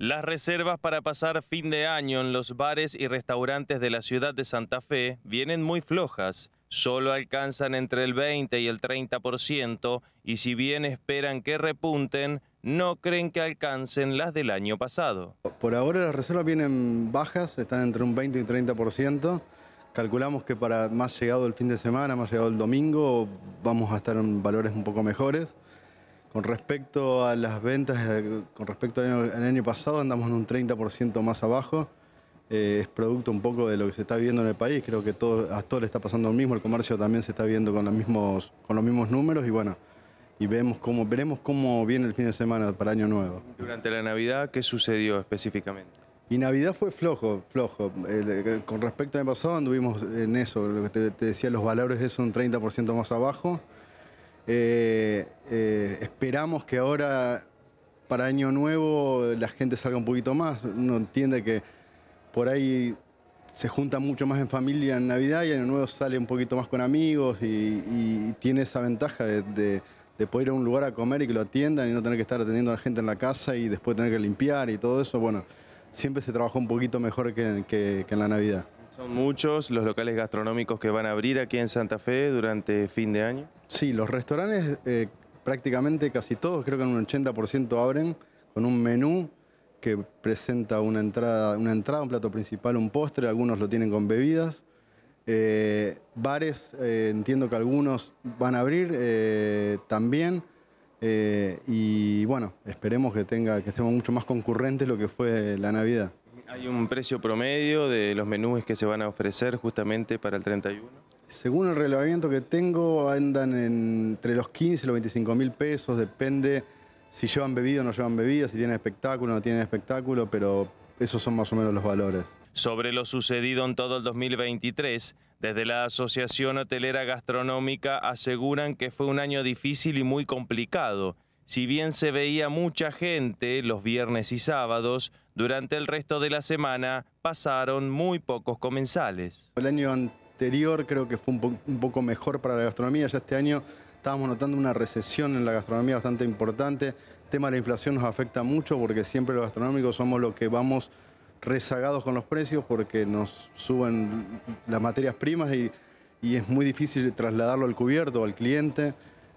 Las reservas para pasar fin de año en los bares y restaurantes de la ciudad de Santa Fe vienen muy flojas. Solo alcanzan entre el 20 y el 30% y si bien esperan que repunten, no creen que alcancen las del año pasado. Por ahora las reservas vienen bajas, están entre un 20 y 30%. Calculamos que para más llegado el fin de semana, más llegado el domingo, vamos a estar en valores un poco mejores. Con respecto a las ventas, eh, con respecto al año, pasado, andamos en un 30% más abajo. Eh, es producto un poco de lo que se está viendo en el país. Creo que todo, a todo le está pasando lo mismo. El comercio también se está viendo con los mismos, con los mismos números y bueno, y vemos cómo, veremos cómo viene el fin de semana para Año Nuevo. Durante la Navidad, ¿qué sucedió específicamente? Y Navidad fue flojo, flojo. con respecto al año pasado anduvimos en eso, lo que te, te decía, los valores es un 30% más abajo. Eh, eh, esperamos que ahora, para Año Nuevo, la gente salga un poquito más. Uno entiende que por ahí se junta mucho más en familia en Navidad y Año Nuevo sale un poquito más con amigos y, tiene esa ventaja de, poder ir a un lugar a comer y que lo atiendan y no tener que estar atendiendo a la gente en la casa y después tener que limpiar y todo eso. Bueno, siempre se trabaja un poquito mejor que, que en la Navidad. Son muchos los locales gastronómicos que van a abrir aquí en Santa Fe durante fin de año. Sí, los restaurantes eh, prácticamente casi todos, creo que en un 80% abren con un menú que presenta una entrada, una entrada, un plato principal, un postre, algunos lo tienen con bebidas. Eh, bares, eh, entiendo que algunos van a abrir también. y bueno, esperemos que tenga, que estemos mucho más concurrentes lo que fue la Navidad. ¿Hay un precio promedio de los menús que se van a ofrecer justamente para el 31? Según el relevamiento que tengo, andan entre los 15 y los 25 mil pesos, depende si llevan bebida o no llevan bebida, si tienen espectáculo o no tienen espectáculo, pero esos son más o menos los valores. Sobre lo sucedido en todo el 2023, desde la Asociación Hotelera Gastronómica aseguran que fue un año difícil y muy complicado. Si bien se veía mucha gente los viernes y sábados, durante el resto de la semana pasaron muy pocos comensales. El año anterior creo que fue un, poco mejor para la gastronomía, ya este año estábamos notando una recesión en la gastronomía bastante importante. El tema de la inflación nos afecta mucho porque siempre los gastronómicos somos los que vamos rezagados con los precios porque nos suben las materias primas y, y es muy difícil trasladarlo al cubierto, al cliente.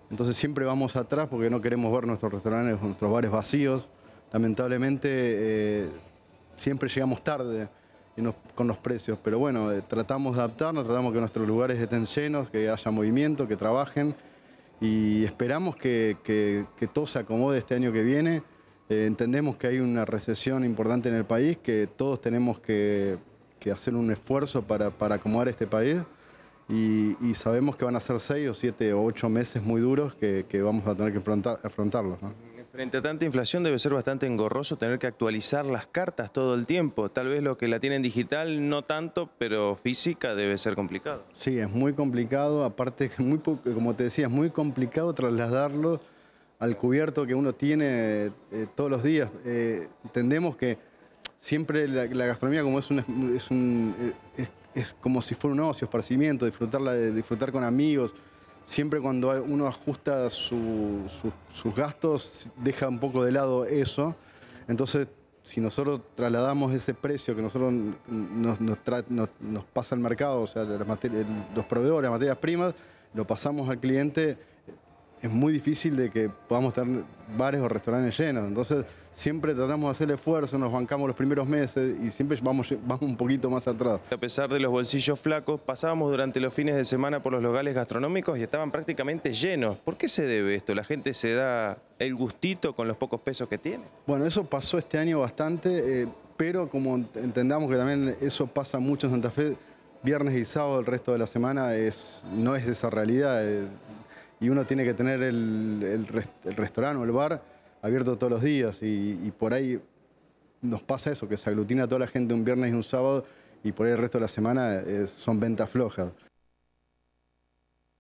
Entonces siempre vamos atrás porque no queremos ver nuestros restaurantes, nuestros bares vacíos lamentablemente eh, siempre llegamos tarde con los precios, pero bueno, eh, tratamos de adaptarnos, tratamos que nuestros lugares estén llenos, que haya movimiento, que trabajen y esperamos que, todo se acomode este año que viene. Eh, entendemos que hay una recesión importante en el país, que todos tenemos que, hacer un esfuerzo para, para acomodar este país. Y, sabemos que van a ser seis o siete o ocho meses muy duros que, vamos a tener que afrontarlos. Frente a tanta inflación debe ser bastante engorroso tener que actualizar las cartas todo el tiempo. Tal vez lo que la tienen digital no tanto, pero física debe ser complicado. Sí, es muy complicado. Aparte, muy, como te decía, es muy complicado trasladarlo al cubierto que uno tiene eh, todos los días. Eh, entendemos que siempre la, gastronomía, como es, un... Es, eh, es como si fuera un ocio, esparcimiento, disfrutarla, eh, disfrutar con amigos. Siempre cuando uno ajusta sus gastos, deja un poco de lado eso. Entonces, si nosotros trasladamos ese precio que nosotros nos, pasa el mercado, o sea, los proveedores, las materias primas, lo pasamos al cliente es muy difícil de que podamos tener bares o restaurantes llenos. Entonces, siempre tratamos de hacer el esfuerzo, nos bancamos los primeros meses y siempre vamos, vamos un poquito más atrás. A pesar de los bolsillos flacos, pasábamos durante los fines de semana por los locales gastronómicos y estaban prácticamente llenos. ¿Por qué se debe esto? ¿La gente se da el gustito con los pocos pesos que tiene? Bueno, eso pasó este año bastante, eh, pero como entendamos que también eso pasa mucho en Santa Fe, viernes y sábado el resto de la semana es, no es esa realidad. Eh, y uno tiene que tener el, restaurante o el bar abierto todos los días y, por ahí nos pasa eso, que se aglutina toda la gente un viernes y un sábado y por ahí el resto de la semana eh, son ventas flojas.